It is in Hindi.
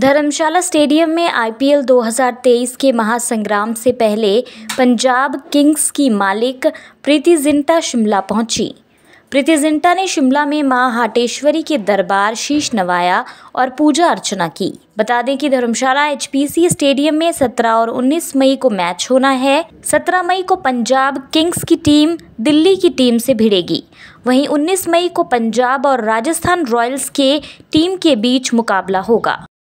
धर्मशाला स्टेडियम में आईपीएल 2023 के महासंग्राम से पहले पंजाब किंग्स की मालिक प्रीति जिंटा शिमला पहुंची प्रीति जिंटा ने शिमला में मां हाटेश्वरी के दरबार शीश नवाया और पूजा अर्चना की बता दें कि धर्मशाला एचपीसी स्टेडियम में 17 और 19 मई को मैच होना है 17 मई को पंजाब किंग्स की टीम दिल्ली की टीम से भिड़ेगी वहीं 19 मई को पंजाब और राजस्थान रॉयल्स के टीम के बीच मुकाबला होगा